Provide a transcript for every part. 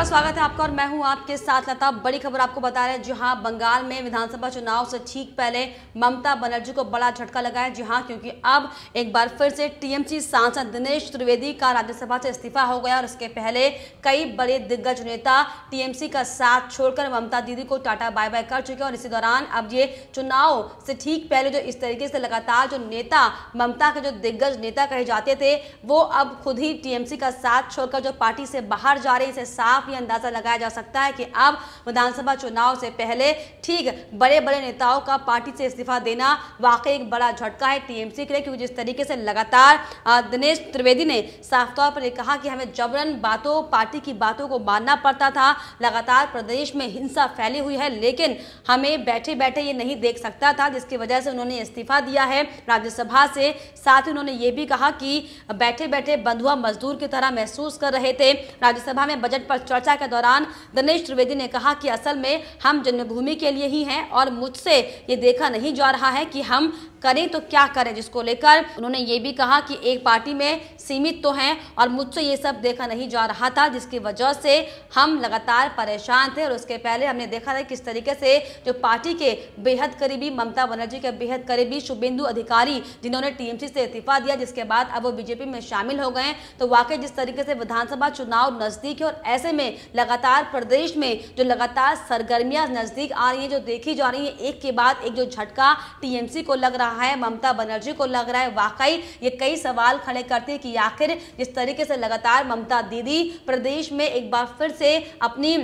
नमस्कार स्वागत है आपका और मैं हूं आपके साथ लता बड़ी खबर आपको बता रहे हैं जहां बंगाल में विधानसभा चुनाव से ठीक पहले ममता बनर्जी को बड़ा झटका लगा है जी हाँ क्योंकि अब एक बार फिर से टीएमसी सांसद दिनेश त्रिवेदी का राज्यसभा से इस्तीफा हो गया और इसके पहले कई बड़े दिग्गज नेता टीएमसी का साथ छोड़कर ममता दीदी को टाटा बाय बाय कर चुके और इसी दौरान अब ये चुनाव से ठीक पहले जो इस तरीके से लगातार जो नेता ममता के जो दिग्गज नेता कहे जाते थे वो अब खुद ही टीएमसी का साथ छोड़कर जो पार्टी से बाहर जा रही इसे साफ ही अंदाज़ा लगाया जा सकता है कि अब विधानसभा चुनाव से पहले ठीक बड़े बड़े नेताओं का पार्टी से इस्तीफा देना वाकई एक बड़ा झटका है टीएमसी के लिए क्योंकि जिस तरीके से लगातार दिनेश त्रिवेदी ने साफ तौर पर कहा कि हमें जबरन बातों पार्टी की बातों को मानना पड़ता था लगातार प्रदेश में हिंसा फैली हुई है लेकिन हमें बैठे बैठे ये नहीं देख सकता था जिसकी वजह से उन्होंने इस्तीफा दिया है राज्यसभा से साथ ही उन्होंने ये भी कहा कि बैठे बैठे बंधुआ मजदूर की तरह महसूस कर रहे थे राज्यसभा में बजट पर चर्चा चर्चा के दौरान दिनेश त्रिवेदी ने कहा कि असल में हम जन्मभूमि के लिए ही हैं और मुझसे ये देखा नहीं जा रहा है कि हम करें तो क्या करें जिसको लेकर उन्होंने ये भी कहा कि एक पार्टी में सीमित तो हैं और मुझसे ये सब देखा नहीं जा रहा था जिसकी वजह से हम लगातार परेशान थे और उसके पहले हमने देखा था किस तरीके से जो पार्टी के बेहद करीबी ममता बनर्जी के बेहद करीबी शुभेंदु अधिकारी जिन्होंने टीएमसी से इस्तीफा दिया जिसके बाद अब वो बीजेपी में शामिल हो गए तो वाकई जिस तरीके से विधानसभा चुनाव नज़दीक है और ऐसे में लगातार प्रदेश में जो लगातार सरगर्मियां नज़दीक आ रही है जो देखी जा रही है एक के बाद एक जो झटका टीएमसी को लग रहा रहा है ममता बनर्जी को लग रहा है वाकई ये कई सवाल खड़े करते हैं कि आखिर जिस तरीके से लगातार ममता दीदी प्रदेश में एक बार फिर से अपनी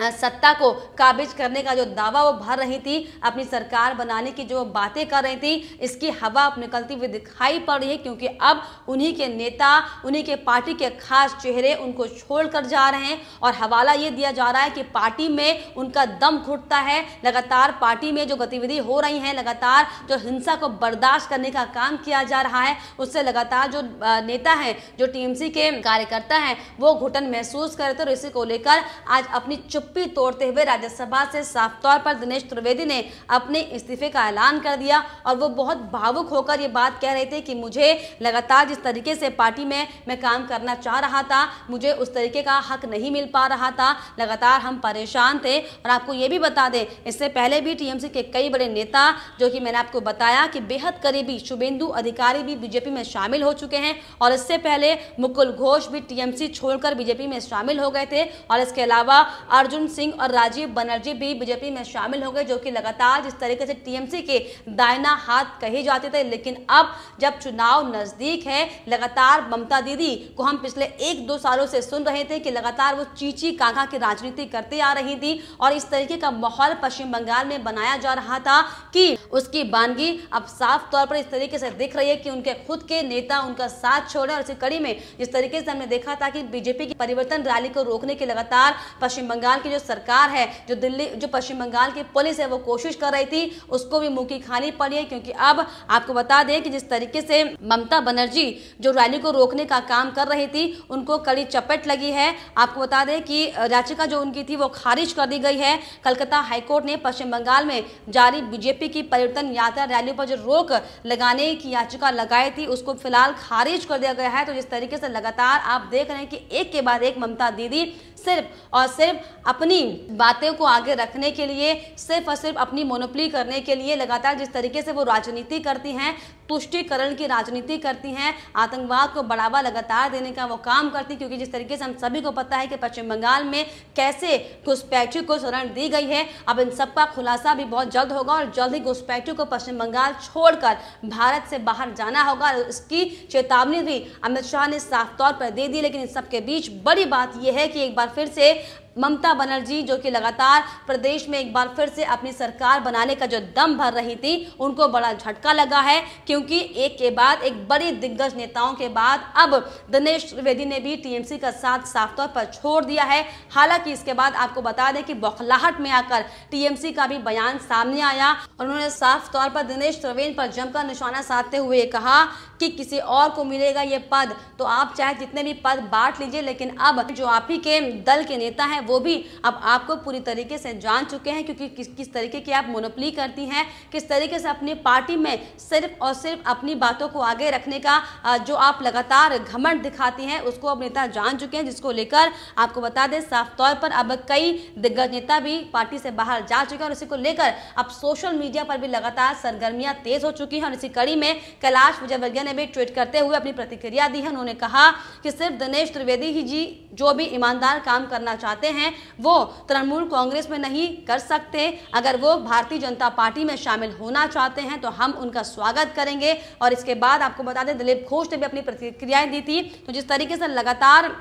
सत्ता को काबिज करने का जो दावा वो भर रही थी अपनी सरकार बनाने की जो बातें कर रही थी इसकी हवा अब निकलती हुई दिखाई पड़ रही है क्योंकि अब उन्हीं के नेता उन्हीं के पार्टी के खास चेहरे उनको छोड़कर जा रहे हैं और हवाला ये दिया जा रहा है कि पार्टी में उनका दम घुटता है लगातार पार्टी में जो गतिविधि हो रही है लगातार जो हिंसा को बर्दाश्त करने का काम किया जा रहा है उससे लगातार जो नेता हैं जो टी के कार्यकर्ता हैं वो घुटन महसूस करते और इसी को लेकर आज अपनी चुप चुप्पी तोड़ते हुए राज्यसभा से साफ तौर पर दिनेश त्रिवेदी ने अपने इस्तीफे का ऐलान कर दिया और वो बहुत भावुक होकर ये बात कह रहे थे कि मुझे लगातार जिस तरीके से पार्टी में मैं काम करना चाह रहा था मुझे उस तरीके का हक नहीं मिल पा रहा था लगातार हम परेशान थे और आपको ये भी बता दें इससे पहले भी टीएमसी के कई बड़े नेता जो कि मैंने आपको बताया कि बेहद करीबी शुभेंदु अधिकारी भी बीजेपी में शामिल हो चुके हैं और इससे पहले मुकुल घोष भी टीएमसी छोड़कर बीजेपी में शामिल हो गए थे और इसके अलावा अर्जुन अर्जुन सिंह और राजीव बनर्जी भी बीजेपी में शामिल हो गए जो कि लगातार जिस तरीके से टीएमसी के दायना हाथ कहे जाते थे लेकिन अब जब चुनाव नजदीक है लगातार ममता दीदी को हम पिछले एक दो सालों से सुन रहे थे कि लगातार वो चीची कांखा की राजनीति करते आ रही थी और इस तरीके का माहौल पश्चिम बंगाल में बनाया जा रहा था कि उसकी बानगी अब साफ तौर पर इस तरीके से दिख रही है कि उनके खुद के नेता उनका साथ छोड़े और इसी कड़ी में जिस तरीके से हमने देखा था कि बीजेपी की परिवर्तन रैली को रोकने के लगातार पश्चिम बंगाल की जो सरकार है जो दिल्ली जो पश्चिम बंगाल की पुलिस है वो कोशिश कर रही थी उसको भी मुंह की खानी पड़ी है क्योंकि अब आपको बता दें कि जिस तरीके से ममता बनर्जी जो रैली को रोकने का काम कर रही थी उनको कड़ी चपेट लगी है आपको बता दें कि याचिका जो उनकी थी वो खारिज कर दी गई है कलकत्ता हाईकोर्ट ने पश्चिम बंगाल में जारी बीजेपी की परिवर्तन यात्रा रैली पर जो रोक लगाने की याचिका लगाई थी उसको फिलहाल खारिज कर दिया गया है तो जिस तरीके से लगातार आप देख रहे हैं कि एक के बाद एक ममता दीदी सिर्फ और सिर्फ अपनी बातें को आगे रखने के लिए सिर्फ और सिर्फ अपनी मोनोपली करने के लिए लगातार जिस तरीके से वो राजनीति करती हैं तुष्टिकरण की राजनीति करती हैं आतंकवाद को बढ़ावा लगातार देने का वो काम करती क्योंकि जिस तरीके से हम सभी को पता है कि पश्चिम बंगाल में कैसे घुसपैठी को शरण दी गई है अब इन सब का खुलासा भी बहुत जल्द होगा और जल्द ही घुसपैठियों को पश्चिम बंगाल छोड़कर भारत से बाहर जाना होगा और इसकी चेतावनी भी अमित शाह ने साफ तौर पर दे दी लेकिन इन सबके बीच बड़ी बात यह है कि एक बार फिर से ममता बनर्जी जो कि लगातार प्रदेश में एक बार फिर से अपनी सरकार बनाने का जो दम भर रही थी उनको बड़ा झटका लगा है क्योंकि एक के बाद एक बड़ी दिग्गज नेताओं के बाद अब दिनेश त्रिवेदी ने भी टीएमसी का साथ साफ तौर पर छोड़ दिया है हालांकि इसके बाद आपको बता दें कि बौखलाहट में आकर टीएमसी का भी बयान सामने आया और उन्होंने साफ तौर पर दिनेश त्रिवेदी पर जमकर निशाना साधते हुए कहा कि किसी और को मिलेगा ये पद तो आप चाहे जितने भी पद बांट लीजिए लेकिन अब जो आप ही के दल के नेता हैं वो भी अब आपको पूरी तरीके से जान चुके हैं क्योंकि किस किस तरीके की आप मोनोपली करती हैं किस तरीके से अपनी पार्टी में सिर्फ और सिर्फ अपनी बातों को आगे रखने का जो आप लगातार घमंड दिखाती हैं उसको अब नेता जान चुके हैं जिसको लेकर आपको बता दें साफ तौर पर अब कई दिग्गज नेता भी पार्टी से बाहर जा चुके हैं और इसी को लेकर अब सोशल मीडिया पर भी लगातार सरगर्मियां तेज हो चुकी हैं और इसी कड़ी में कैलाश विजयवर्गीय ने भी ट्वीट करते हुए अपनी प्रतिक्रिया दी है उन्होंने कहा कि सिर्फ दिनेश त्रिवेदी ही जी जो भी ईमानदार काम करना चाहते हैं वो तृणमूल कांग्रेस में नहीं कर सकते अगर वो भारतीय जनता पार्टी में शामिल होना चाहते हैं तो हम उनका स्वागत करेंगे और इसके बाद आपको बता दें दिलीप घोष ने भी अपनी प्रतिक्रियाएं दी थी तो जिस तरीके से लगातार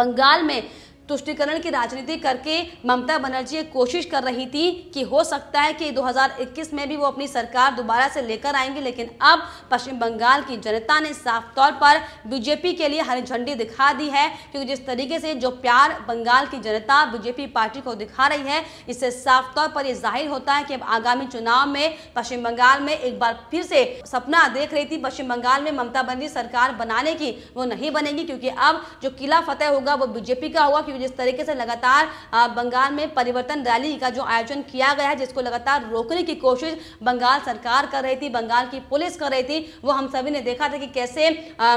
बंगाल में तुष्टिकरण की राजनीति करके ममता बनर्जी कोशिश कर रही थी कि हो सकता है कि 2021 में भी वो अपनी सरकार दोबारा से लेकर आएंगे लेकिन अब पश्चिम बंगाल की जनता ने साफ तौर पर बीजेपी के लिए हरी झंडी दिखा दी है क्योंकि जिस तरीके से जो प्यार बंगाल की जनता बीजेपी पार्टी को दिखा रही है इससे साफ तौर पर यह जाहिर होता है कि अब आगामी चुनाव में पश्चिम बंगाल में एक बार फिर से सपना देख रही थी पश्चिम बंगाल में ममता बनर्जी सरकार बनाने की वो नहीं बनेगी क्योंकि अब जो किला फतेह होगा वो बीजेपी का होगा क्योंकि जिस तरीके से लगातार बंगाल में परिवर्तन रैली का जो आयोजन किया गया है जिसको लगातार रोकने की कोशिश बंगाल सरकार कर रही थी बंगाल की पुलिस कर रही थी वो हम सभी ने देखा था कि कैसे आ,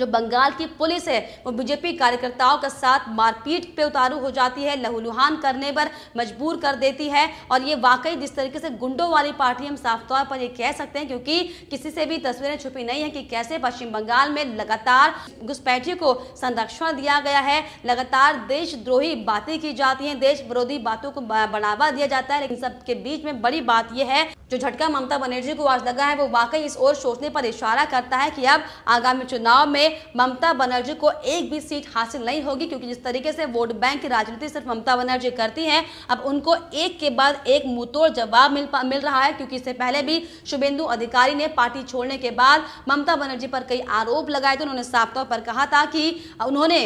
जो बंगाल की पुलिस है वो बीजेपी कार्यकर्ताओं का साथ मारपीट पे उतारू हो जाती है लहूलुहान करने पर मजबूर कर देती है और ये वाकई जिस तरीके से गुंडों वाली पार्टी हम साफ तौर पर ये कह सकते हैं क्योंकि किसी से भी तस्वीरें छुपी नहीं है कि कैसे पश्चिम बंगाल में लगातार घुसपैठी को संरक्षण दिया गया है लगातार देशद्रोही बातें की जाती है देश विरोधी बातों को बढ़ावा दिया जाता है लेकिन सबके बीच में बड़ी बात यह है जो झटका ममता बनर्जी को आज लगा है वो वाकई इस ओर सोचने पर इशारा करता है कि अब आगामी चुनाव में ममता बनर्जी को एक भी सीट हासिल नहीं होगी क्योंकि जिस तरीके से वोट बैंक की राजनीति सिर्फ ममता बनर्जी करती हैं अब उनको एक के बाद एक मुंहतोड़ जवाब मिल मिल रहा है क्योंकि इससे पहले भी शुभेंदु अधिकारी ने पार्टी छोड़ने के बाद ममता बनर्जी पर कई आरोप लगाए थे उन्होंने साफ तौर पर कहा था कि उन्होंने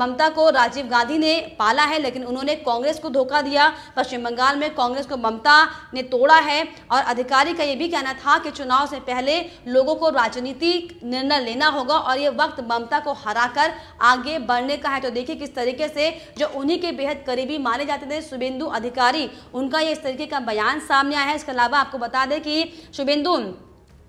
ममता को राजीव गांधी ने पाला है लेकिन उन्होंने कांग्रेस को धोखा दिया पश्चिम बंगाल में कांग्रेस को ममता ने तोड़ा है और अधिकारी का यह भी कहना था कि चुनाव से पहले लोगों को राजनीतिक निर्णय लेना होगा और यह वक्त ममता को हराकर आगे बढ़ने का है तो देखिए किस तरीके से जो उन्हीं के बेहद करीबी माने जाते थे शुभेंदु अधिकारी उनका ये इस तरीके का बयान सामने आया है इसके अलावा आपको बता दें कि शुभेंदु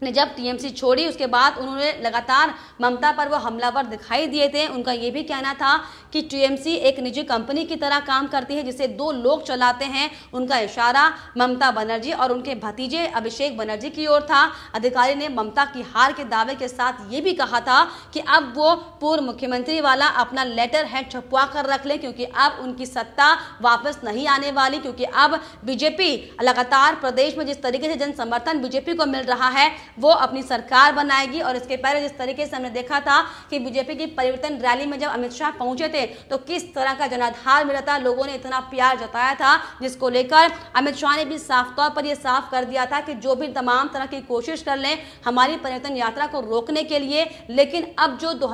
ने जब टीएमसी छोड़ी उसके बाद उन्होंने लगातार ममता पर वो हमलावर दिखाई दिए थे उनका ये भी कहना था कि टीएमसी एक निजी कंपनी की तरह काम करती है जिसे दो लोग चलाते हैं उनका इशारा ममता बनर्जी और उनके भतीजे अभिषेक बनर्जी की ओर था अधिकारी ने ममता की हार के दावे के साथ ये भी कहा था कि अब वो पूर्व मुख्यमंत्री वाला अपना लेटर हेड छपवा कर रख लें क्योंकि अब उनकी सत्ता वापस नहीं आने वाली क्योंकि अब बीजेपी लगातार प्रदेश में जिस तरीके से जन समर्थन बीजेपी को मिल रहा है वो अपनी सरकार बनाएगी और इसके पहले जिस तरीके से हमने देखा था कि बीजेपी की परिवर्तन रैली में जब अमित शाह पहुंचे थे तो किस तरह का जनाधार मिला था लोगों ने इतना प्यार जताया था जिसको लेकर अमित शाह ने भी साफ तौर पर यह साफ कर दिया था कि जो भी तमाम तरह की कोशिश कर लें हमारी परिवर्तन यात्रा को रोकने के लिए लेकिन अब जो दो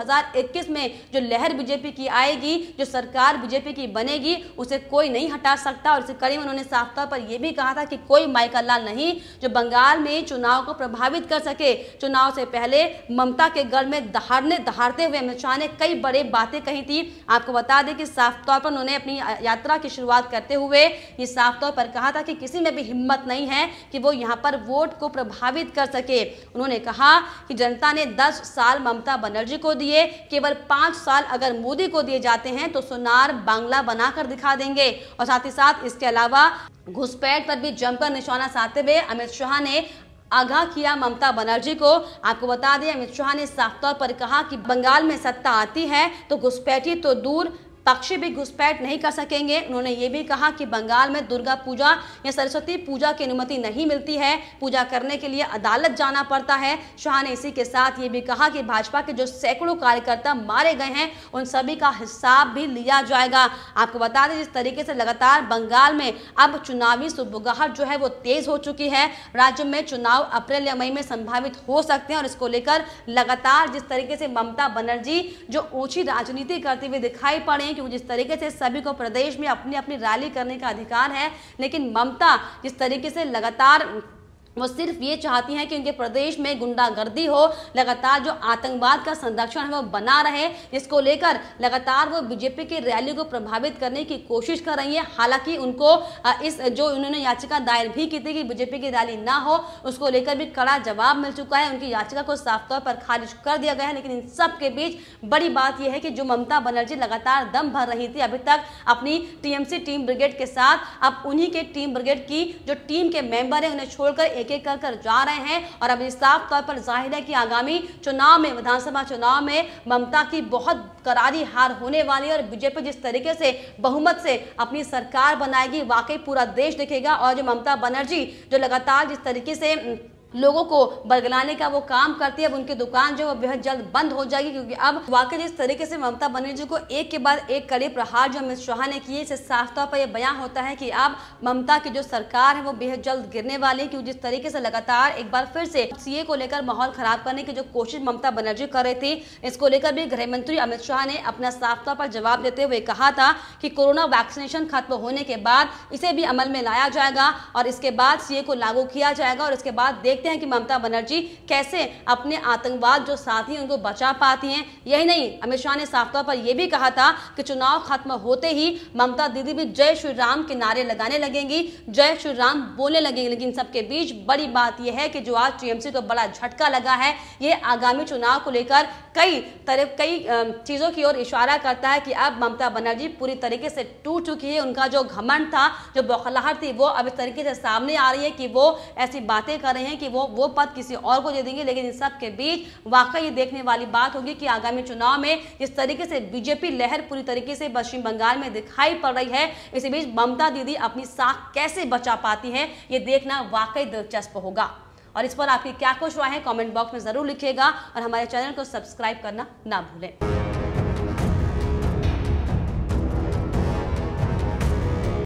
में जो लहर बीजेपी की आएगी जो सरकार बीजेपी की बनेगी उसे कोई नहीं हटा सकता और इसी करीब उन्होंने साफ तौर पर यह भी कहा था कि कोई माइकल लाल नहीं जो बंगाल में चुनाव को प्रभावित कर सके चुनाव से पहले ममता के घर में दहाड़ने दहाड़ते हुए अमित शाह ने कई बड़े बातें कही थी आपको बता दें कि साफ तौर पर उन्होंने अपनी यात्रा की शुरुआत करते हुए ये साफ तौर पर कहा था कि किसी में भी हिम्मत नहीं है कि वो यहाँ पर वोट को प्रभावित कर सके उन्होंने कहा कि जनता ने दस साल ममता बनर्जी को दिए केवल पांच साल अगर मोदी को दिए जाते हैं तो सुनार बांग्ला बनाकर दिखा देंगे और साथ ही साथ इसके अलावा घुसपैठ पर भी जमकर निशाना साधते हुए अमित शाह ने आगाह किया ममता बनर्जी को आपको बता दें अमित शाह ने साफ तौर पर कहा कि बंगाल में सत्ता आती है तो घुसपैठी तो दूर पक्षी भी घुसपैठ नहीं कर सकेंगे उन्होंने ये भी कहा कि बंगाल में दुर्गा पूजा या सरस्वती पूजा की अनुमति नहीं मिलती है पूजा करने के लिए अदालत जाना पड़ता है शाह ने इसी के साथ ये भी कहा कि भाजपा के जो सैकड़ों कार्यकर्ता मारे गए हैं उन सभी का हिसाब भी लिया जाएगा आपको बता दें जिस तरीके से लगातार बंगाल में अब चुनावी सुबगाहट जो है वो तेज हो चुकी है राज्य में चुनाव अप्रैल या मई में संभावित हो सकते हैं और इसको लेकर लगातार जिस तरीके से ममता बनर्जी जो ऊंची राजनीति करते हुए दिखाई पड़े हैं क्योंकि जिस तरीके से सभी को प्रदेश में अपनी अपनी रैली करने का अधिकार है लेकिन ममता जिस तरीके से लगातार वो सिर्फ ये चाहती हैं कि उनके प्रदेश में गुंडागर्दी हो लगातार जो आतंकवाद का संरक्षण है वो बना रहे इसको लेकर लगातार वो बीजेपी की रैली को प्रभावित करने की कोशिश कर रही है हालांकि उनको इस जो उन्होंने याचिका दायर भी की थी कि बीजेपी की रैली ना हो उसको लेकर भी कड़ा जवाब मिल चुका है उनकी याचिका को साफ तौर पर खारिज कर दिया गया है लेकिन इन सब के बीच बड़ी बात यह है कि जो ममता बनर्जी लगातार दम भर रही थी अभी तक अपनी टीएमसी टीम ब्रिगेड के साथ अब उन्हीं के टीम ब्रिगेड की जो टीम के मेंबर है उन्हें छोड़कर एक एक कर कर जा रहे हैं और अब साफ तौर पर जाहिर है कि आगामी चुनाव में विधानसभा चुनाव में ममता की बहुत करारी हार होने वाली है और बीजेपी जिस तरीके से बहुमत से अपनी सरकार बनाएगी वाकई पूरा देश देखेगा और जो ममता बनर्जी जो लगातार जिस तरीके से लोगों को बदलाने का वो काम करती है अब उनकी दुकान जो है बेहद जल्द बंद हो जाएगी क्योंकि अब वाकई जिस तरीके से ममता बनर्जी को एक के बाद एक कड़े प्रहार जो अमित शाह ने किए इसे साफ तौर पर यह बयां होता है कि अब ममता की जो सरकार है वो बेहद जल्द गिरने वाली है क्योंकि जिस तरीके से लगातार एक बार फिर से सीए को लेकर माहौल खराब करने की जो कोशिश ममता बनर्जी कर रही थी इसको लेकर भी गृह मंत्री अमित शाह ने अपना साफ तौर पर जवाब देते हुए कहा था कि कोरोना वैक्सीनेशन खत्म होने के बाद इसे भी अमल में लाया जाएगा और इसके बाद सीए को लागू किया जाएगा और इसके बाद देख देखते हैं कि ममता बनर्जी कैसे अपने आतंकवाद जो साथी उनको बचा पाती हैं यही नहीं अमित शाह ने साफ तौर पर यह भी कहा था कि चुनाव खत्म होते ही ममता दीदी भी जय श्री राम के नारे लगाने लगेंगी जय श्री राम बोलने लगेंगी लेकिन सबके बीच बड़ी बात यह है कि जो आज टीएमसी को बड़ा झटका लगा है ये आगामी चुनाव को लेकर कई तरह कई चीज़ों की ओर इशारा करता है कि अब ममता बनर्जी पूरी तरीके से टूट चुकी है उनका जो घमंड था जो बौखलाहट थी वो अब इस तरीके से सामने आ रही है कि वो ऐसी बातें कर रहे हैं कि वो वो पद किसी और को दे देंगे लेकिन इन सब के बीच वाकई ये देखने वाली बात होगी कि आगामी चुनाव में जिस तरीके से बीजेपी लहर पूरी तरीके से पश्चिम बंगाल में दिखाई पड़ रही है इसी बीच ममता दीदी अपनी साख कैसे बचा पाती है ये देखना वाकई दिलचस्प होगा और इस पर आपकी क्या कुछ राय है कमेंट बॉक्स में ज़रूर लिखिएगा और हमारे चैनल को सब्सक्राइब करना ना भूलें